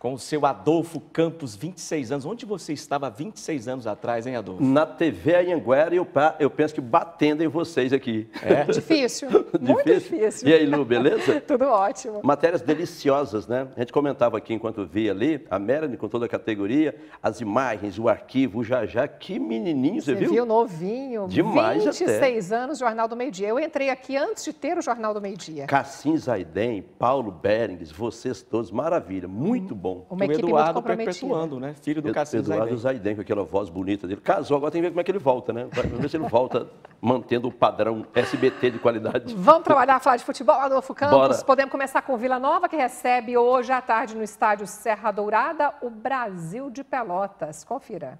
com o seu Adolfo Campos, 26 anos. Onde você estava 26 anos atrás, hein, Adolfo? Na TV Anhanguera, eu, eu penso que batendo em vocês aqui. É? Difícil, muito difícil. E aí, Lu, beleza? Tudo ótimo. Matérias deliciosas, né? A gente comentava aqui enquanto via ali, a Melanie com toda a categoria, as imagens, o arquivo, o Jajá, que menininho, você, você viu? viu novinho. Demais 26 até. anos, Jornal do Meio Dia. Eu entrei aqui antes de ter o Jornal do Meio Dia. Cassim Zaiden, Paulo Berengues, vocês todos, maravilha, muito hum. bom bom. Uma o Eduardo perpetuando, né? Filho do Cassius Eduardo Zaiden, com aquela voz bonita dele. Casou, agora tem que ver como é que ele volta, né? Vamos ver se ele volta mantendo o padrão SBT de qualidade. Vamos trabalhar, a falar de futebol, Adolfo Campos. Bora. Podemos começar com Vila Nova, que recebe hoje à tarde no estádio Serra Dourada o Brasil de Pelotas. Confira.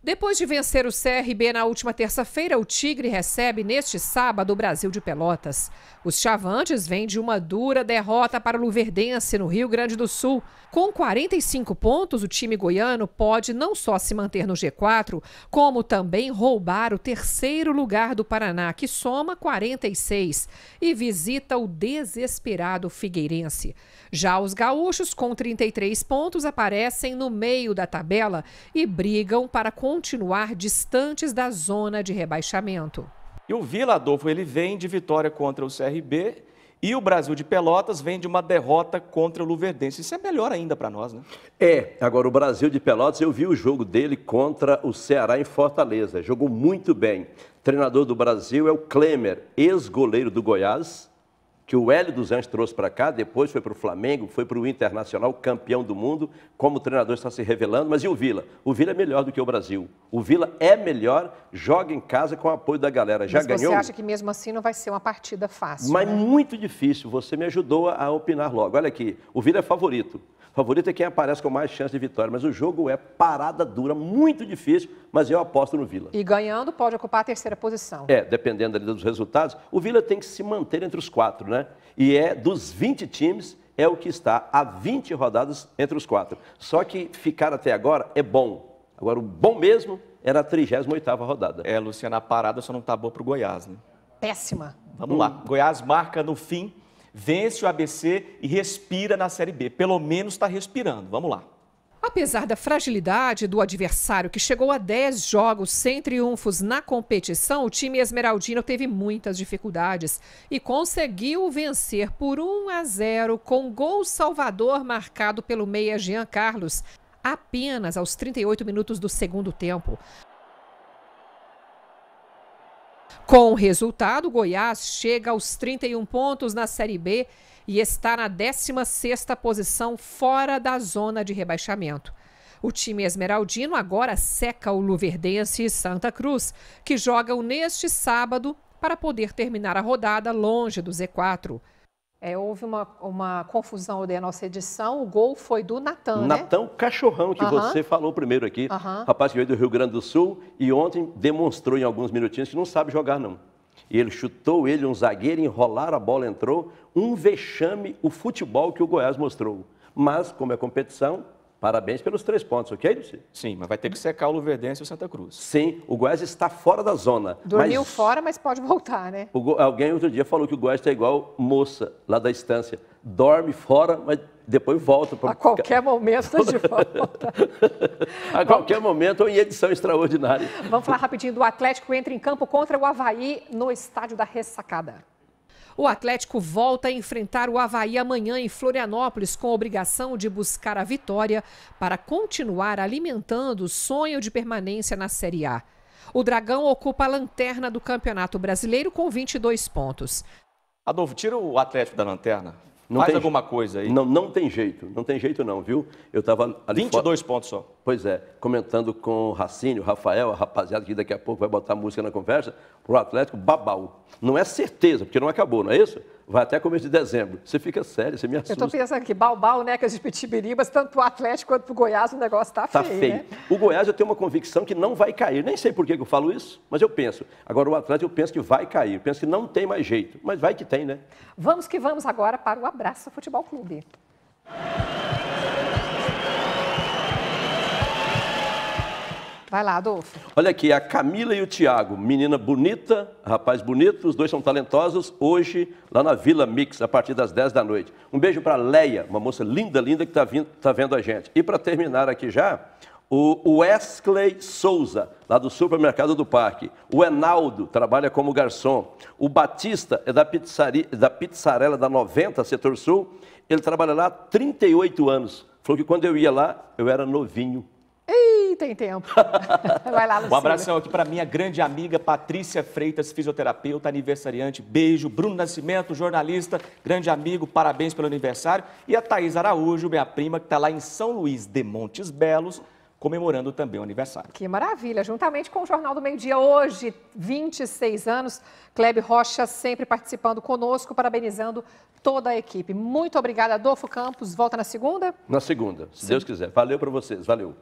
Depois de vencer o CRB na última terça-feira, o Tigre recebe neste sábado o Brasil de Pelotas. Os Chavantes vêm de uma dura derrota para o Luverdense no Rio Grande do Sul. Com 45 pontos, o time goiano pode não só se manter no G4, como também roubar o terceiro lugar do Paraná, que soma 46, e visita o desesperado Figueirense. Já os gaúchos, com 33 pontos, aparecem no meio da tabela e brigam para continuar distantes da zona de rebaixamento. E o Vila Adolfo ele vem de vitória contra o CRB e o Brasil de Pelotas vem de uma derrota contra o Luverdense. Isso é melhor ainda para nós, né? É, agora o Brasil de Pelotas, eu vi o jogo dele contra o Ceará em Fortaleza. Jogou muito bem. treinador do Brasil é o Klemer, ex-goleiro do Goiás, que o Hélio dos Anjos trouxe para cá, depois foi para o Flamengo, foi para o Internacional, campeão do mundo, como treinador está se revelando. Mas e o Vila? O Vila é melhor do que o Brasil. O Vila é melhor, joga em casa com o apoio da galera. Já Mas ganhou. Você acha que mesmo assim não vai ser uma partida fácil? Mas né? muito difícil. Você me ajudou a opinar logo. Olha aqui, o Vila é favorito. Favorito é quem aparece com mais chance de vitória, mas o jogo é parada dura, muito difícil, mas eu aposto no Vila. E ganhando pode ocupar a terceira posição. É, dependendo ali dos resultados, o Vila tem que se manter entre os quatro, né? E é dos 20 times, é o que está a 20 rodadas entre os quatro. Só que ficar até agora é bom. Agora, o bom mesmo era a 38 rodada. É, Luciana, a parada só não tá boa para o Goiás, né? Péssima. Vamos hum. lá. Goiás marca no fim vence o ABC e respira na Série B. Pelo menos está respirando. Vamos lá. Apesar da fragilidade do adversário, que chegou a 10 jogos sem triunfos na competição, o time esmeraldino teve muitas dificuldades e conseguiu vencer por 1 a 0 com gol salvador marcado pelo meia Jean Carlos, apenas aos 38 minutos do segundo tempo. Com o resultado, Goiás chega aos 31 pontos na Série B e está na 16ª posição fora da zona de rebaixamento. O time esmeraldino agora seca o Luverdense e Santa Cruz, que jogam neste sábado para poder terminar a rodada longe do Z4. É, houve uma, uma confusão da nossa edição. O gol foi do Natan, né? Natan né? Cachorrão, que você falou primeiro aqui. Rapaz que veio do Rio Grande do Sul e ontem demonstrou em alguns minutinhos que não sabe jogar, não. E ele chutou ele, um zagueiro, enrolar a bola, entrou. Um vexame, o futebol que o Goiás mostrou. Mas, como é competição, Parabéns pelos três pontos, ok, Luci? Sim, mas vai ter que secar o Luverdense e o Santa Cruz. Sim, o Goiás está fora da zona. Dormiu mas... fora, mas pode voltar, né? O... alguém outro dia falou que o Goiás está igual moça lá da estância. Dorme fora, mas depois volta. Pra... A qualquer momento está de volta. a qualquer momento ou em edição extraordinária. Vamos falar rapidinho do Atlético entra em campo contra o Havaí no estádio da Ressacada. O Atlético volta a enfrentar o Havaí amanhã em Florianópolis com a obrigação de buscar a vitória para continuar alimentando o sonho de permanência na Série A. O Dragão ocupa a lanterna do Campeonato Brasileiro com 22 pontos. Adolfo, tira o Atlético da lanterna. Não Faz tem, alguma coisa aí. Não, não tem jeito, não tem jeito não, viu? Eu estava ali 22 pontos só. Pois é, comentando com o Racine, o Rafael, a rapaziada que daqui a pouco vai botar música na conversa, o Atlético babau. Não é certeza, porque não acabou, não é isso? Vai até começo de dezembro. Você fica sério, você me assusta. Eu estou pensando que balbal, né, que as é pitibiribas, tanto o Atlético quanto o Goiás, o negócio está tá feio. feio. Né? O Goiás eu tenho uma convicção que não vai cair. Nem sei por que eu falo isso, mas eu penso. Agora o Atlético eu penso que vai cair, eu penso que não tem mais jeito, mas vai que tem, né? Vamos que vamos agora para o Abraço Futebol Clube. Vai lá, Adolfo. Olha aqui, a Camila e o Tiago, menina bonita, rapaz bonito, os dois são talentosos, hoje lá na Vila Mix, a partir das 10 da noite. Um beijo para Leia, uma moça linda, linda que está tá vendo a gente. E para terminar aqui já, o Wesley Souza, lá do supermercado do Parque. O Enaldo trabalha como garçom. O Batista é da, pizzaria, da pizzarela da 90, Setor Sul. Ele trabalha lá há 38 anos. Falou que quando eu ia lá, eu era novinho tem tempo. Vai lá, Lucília. Um abração aqui para minha grande amiga Patrícia Freitas, fisioterapeuta, aniversariante. Beijo. Bruno Nascimento, jornalista, grande amigo, parabéns pelo aniversário. E a Thaís Araújo, minha prima, que está lá em São Luís de Montes Belos, comemorando também o aniversário. Que maravilha! Juntamente com o Jornal do Meio Dia, hoje, 26 anos, Klebe Rocha sempre participando conosco, parabenizando toda a equipe. Muito obrigada, Adolfo Campos. Volta na segunda? Na segunda, se Sim. Deus quiser. Valeu para vocês, valeu.